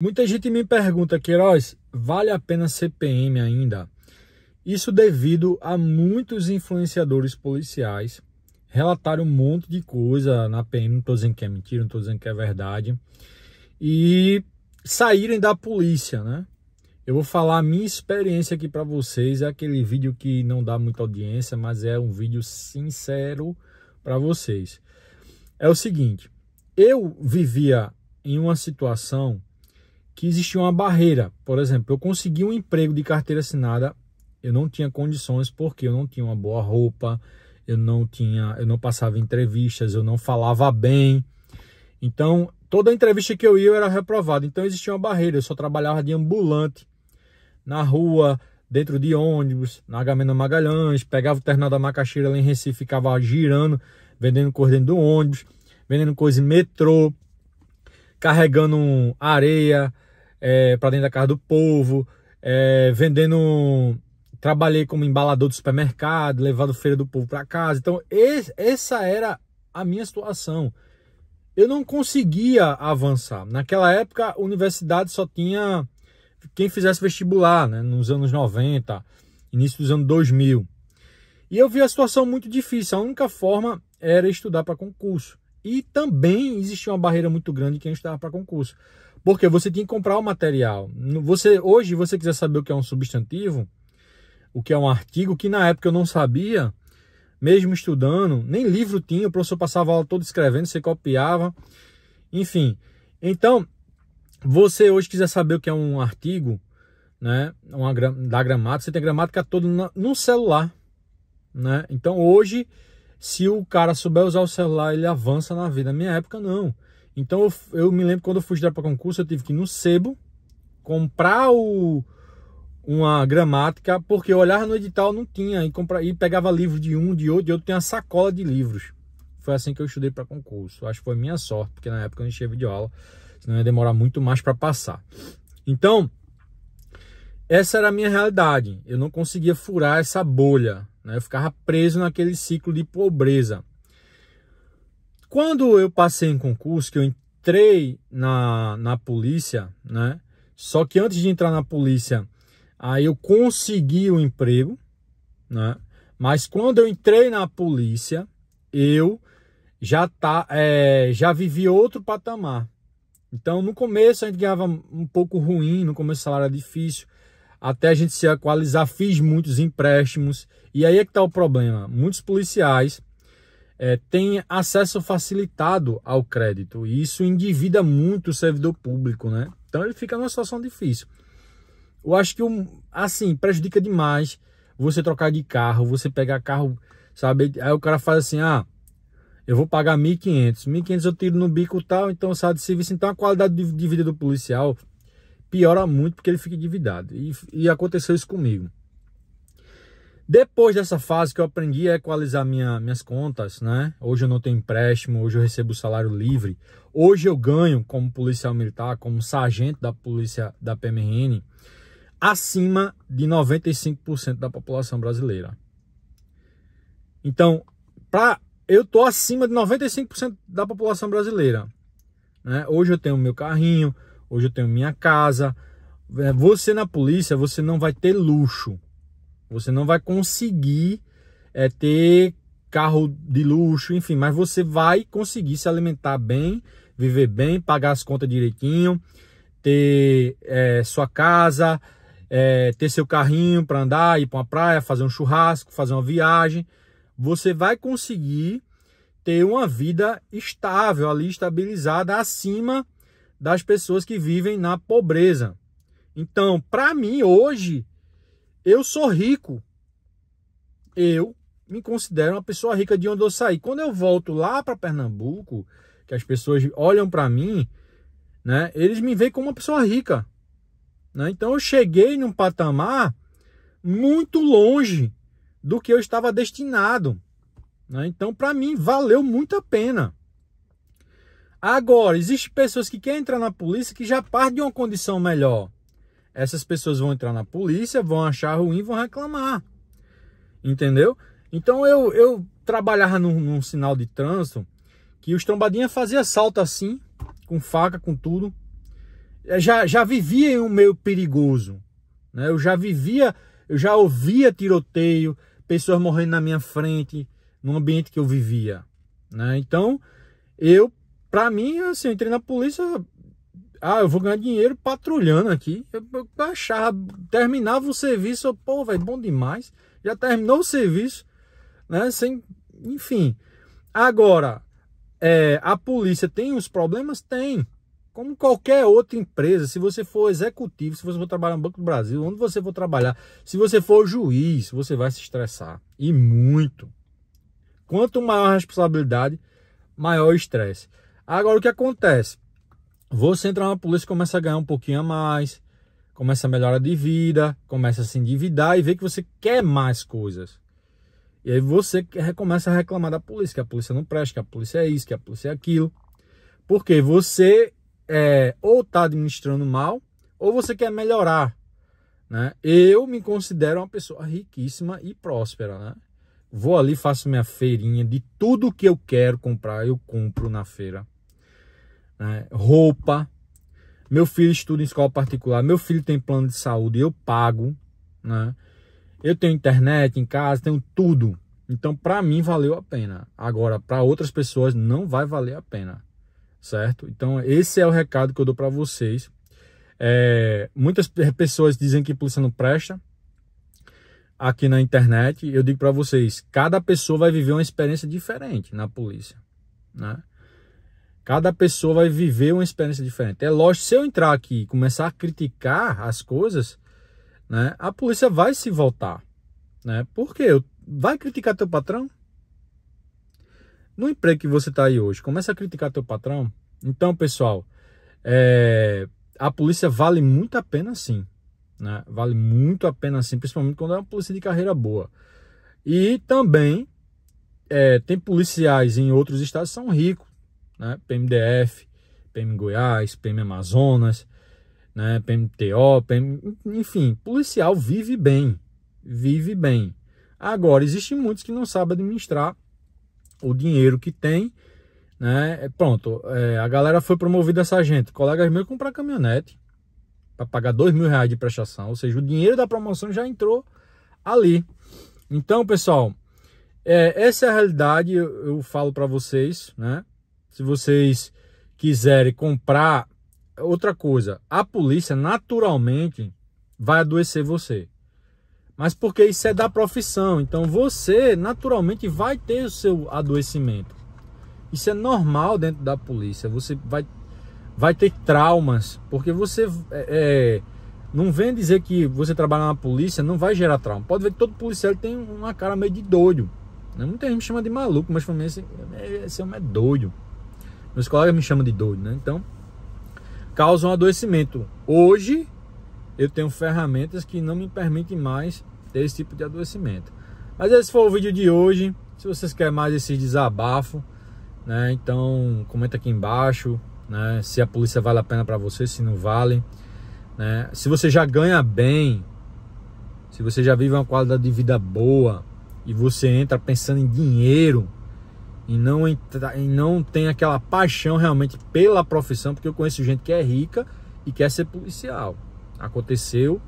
Muita gente me pergunta, Queiroz, vale a pena ser PM ainda? Isso devido a muitos influenciadores policiais relataram um monte de coisa na PM, não estou dizendo que é mentira, não estou dizendo que é verdade, e saírem da polícia, né? Eu vou falar a minha experiência aqui para vocês, é aquele vídeo que não dá muita audiência, mas é um vídeo sincero para vocês. É o seguinte, eu vivia em uma situação que existia uma barreira. Por exemplo, eu consegui um emprego de carteira assinada, eu não tinha condições porque eu não tinha uma boa roupa, eu não tinha, eu não passava entrevistas, eu não falava bem. Então, toda entrevista que eu ia eu era reprovado. Então existia uma barreira, eu só trabalhava de ambulante na rua, dentro de ônibus, na Gamena Magalhães, pegava o terminal da Macaxeira lá em Recife, ficava girando, vendendo coisa dentro do ônibus, vendendo coisa em metrô, carregando areia, é, para dentro da casa do povo, é, vendendo. Trabalhei como embalador do supermercado, levado feira do povo para casa. Então, esse, essa era a minha situação. Eu não conseguia avançar. Naquela época, a universidade só tinha quem fizesse vestibular, né, nos anos 90, início dos anos 2000. E eu vi a situação muito difícil. A única forma era estudar para concurso. E também existia uma barreira muito grande que a gente estava para concurso. Porque você tinha que comprar o material. Você Hoje, você quiser saber o que é um substantivo, o que é um artigo, que na época eu não sabia, mesmo estudando, nem livro tinha, o professor passava a aula todo escrevendo, você copiava, enfim. Então, você hoje quiser saber o que é um artigo, né, uma, da gramática, você tem a gramática toda no celular, né? Então, hoje se o cara souber usar o celular, ele avança na vida. Na minha época, não. Então, eu, eu me lembro quando eu fui estudar para concurso, eu tive que ir no sebo comprar o, uma gramática, porque eu olhava no edital, não tinha. E, compra, e pegava livro de um, de outro, de outro, tinha uma sacola de livros. Foi assim que eu estudei para concurso. Acho que foi minha sorte, porque na época eu não tinha videoaula, senão ia demorar muito mais para passar. Então, essa era a minha realidade. Eu não conseguia furar essa bolha né? Eu ficava preso naquele ciclo de pobreza. Quando eu passei em concurso, que eu entrei na, na polícia, né? Só que antes de entrar na polícia, aí eu consegui o um emprego, né? Mas quando eu entrei na polícia, eu já tá, é, já vivi outro patamar. Então, no começo a gente ganhava um pouco ruim, no começo o salário era difícil, até a gente se equalizar, fiz muitos empréstimos. E aí é que está o problema. Muitos policiais é, têm acesso facilitado ao crédito. E isso endivida muito o servidor público, né? Então ele fica numa situação difícil. Eu acho que, assim, prejudica demais você trocar de carro, você pegar carro, sabe? Aí o cara faz assim, ah, eu vou pagar 1.500. 1.500 eu tiro no bico tal, então sai de serviço. Então a qualidade de vida do policial piora muito porque ele fica endividado. E, e aconteceu isso comigo. Depois dessa fase que eu aprendi a equalizar minha, minhas contas, né? Hoje eu não tenho empréstimo, hoje eu recebo salário livre. Hoje eu ganho como policial militar, como sargento da polícia da PMRN, acima de 95% da população brasileira. Então, pra, eu tô acima de 95% da população brasileira. Né? Hoje eu tenho meu carrinho, hoje eu tenho minha casa. É, você na polícia, você não vai ter luxo. Você não vai conseguir é, ter carro de luxo, enfim, mas você vai conseguir se alimentar bem, viver bem, pagar as contas direitinho, ter é, sua casa, é, ter seu carrinho para andar, ir para uma praia, fazer um churrasco, fazer uma viagem. Você vai conseguir ter uma vida estável ali, estabilizada, acima das pessoas que vivem na pobreza. Então, para mim hoje, eu sou rico. Eu me considero uma pessoa rica de onde eu saí. Quando eu volto lá para Pernambuco, que as pessoas olham para mim, né, eles me veem como uma pessoa rica. Né? Então eu cheguei num patamar muito longe do que eu estava destinado. Né? Então, para mim, valeu muito a pena. Agora, existem pessoas que querem entrar na polícia que já partem de uma condição melhor. Essas pessoas vão entrar na polícia, vão achar ruim, vão reclamar. Entendeu? Então eu, eu trabalhava num, num sinal de trânsito que os trombadinhas faziam salto assim, com faca, com tudo. Eu é, já, já vivia em um meio perigoso. Né? Eu já vivia, eu já ouvia tiroteio, pessoas morrendo na minha frente, no ambiente que eu vivia. Né? Então, eu Pra mim, assim, eu entrei na polícia. Ah, eu vou ganhar dinheiro patrulhando aqui. Eu, eu achava, terminava o serviço, eu, pô, velho, bom demais. Já terminou o serviço, né? Sem, enfim. Agora, é, a polícia tem os problemas? Tem. Como qualquer outra empresa, se você for executivo, se você for trabalhar no Banco do Brasil, onde você for trabalhar, se você for juiz, você vai se estressar. E muito. Quanto maior a responsabilidade, maior o estresse. Agora o que acontece? Você entra na polícia, começa a ganhar um pouquinho a mais, começa a melhorar de vida, começa a se endividar e vê que você quer mais coisas. E aí você começa a reclamar da polícia, que a polícia não presta, que a polícia é isso, que a polícia é aquilo. Porque você é, ou está administrando mal, ou você quer melhorar. Né? Eu me considero uma pessoa riquíssima e próspera. Né? Vou ali, faço minha feirinha de tudo que eu quero comprar, eu compro na feira né? roupa. Meu filho estuda em escola particular, meu filho tem plano de saúde, eu pago, né? Eu tenho internet em casa, tenho tudo. Então, para mim, valeu a pena. Agora, para outras pessoas, não vai valer a pena, certo? Então, esse é o recado que eu dou para vocês. É, muitas pessoas dizem que polícia não presta aqui na internet. Eu digo para vocês, cada pessoa vai viver uma experiência diferente na polícia, né? Cada pessoa vai viver uma experiência diferente. É lógico, se eu entrar aqui e começar a criticar as coisas, né, a polícia vai se voltar. Né? Por quê? Vai criticar teu patrão? No emprego que você está aí hoje, começa a criticar teu patrão. Então, pessoal, é, a polícia vale muito a pena sim. Né? Vale muito a pena sim, principalmente quando é uma polícia de carreira boa. E também é, tem policiais em outros estados que são ricos né? PMDF, PM Goiás, PM Amazonas, né? PMTO, PM... enfim, policial vive bem, vive bem. Agora, existem muitos que não sabem administrar o dinheiro que tem, né? É, pronto, é, a galera foi promovida a sargento, colegas meus comprar caminhonete para pagar dois mil reais de prestação, ou seja, o dinheiro da promoção já entrou ali. Então, pessoal, é, essa é a realidade, eu, eu falo para vocês, né? se vocês quiserem comprar. Outra coisa, a polícia naturalmente vai adoecer você. Mas porque isso é da profissão, então você naturalmente vai ter o seu adoecimento. Isso é normal dentro da polícia. Você vai, vai ter traumas, porque você é, é não vem dizer que você trabalha na polícia não vai gerar trauma. Pode ver que todo policial tem uma cara meio de doido. Né? Muita gente chama de maluco, mas para mim esse, esse homem é doido. Meus colegas me chamam de doido, né? Então, causa um adoecimento. Hoje, eu tenho ferramentas que não me permitem mais ter esse tipo de adoecimento. Mas esse foi o vídeo de hoje. Se vocês querem mais esse desabafo, né? Então, comenta aqui embaixo, né? Se a polícia vale a pena para você, se não vale, né? Se você já ganha bem, se você já vive uma qualidade de vida boa e você entra pensando em dinheiro, e não, entra, e não tem aquela paixão realmente pela profissão, porque eu conheço gente que é rica e quer ser policial. Aconteceu,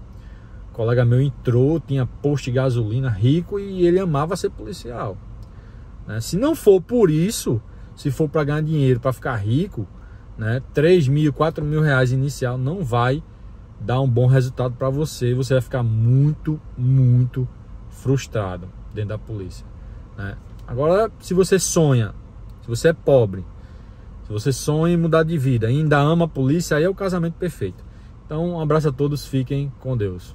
um colega meu entrou, tinha posto de gasolina rico e ele amava ser policial. Né? Se não for por isso, se for para ganhar dinheiro, para ficar rico, né? 3 mil, 4 mil reais inicial não vai dar um bom resultado para você. Você vai ficar muito, muito frustrado dentro da polícia. Né? Agora, se você sonha, se você é pobre, se você sonha em mudar de vida e ainda ama a polícia, aí é o casamento perfeito. Então, um abraço a todos, fiquem com Deus.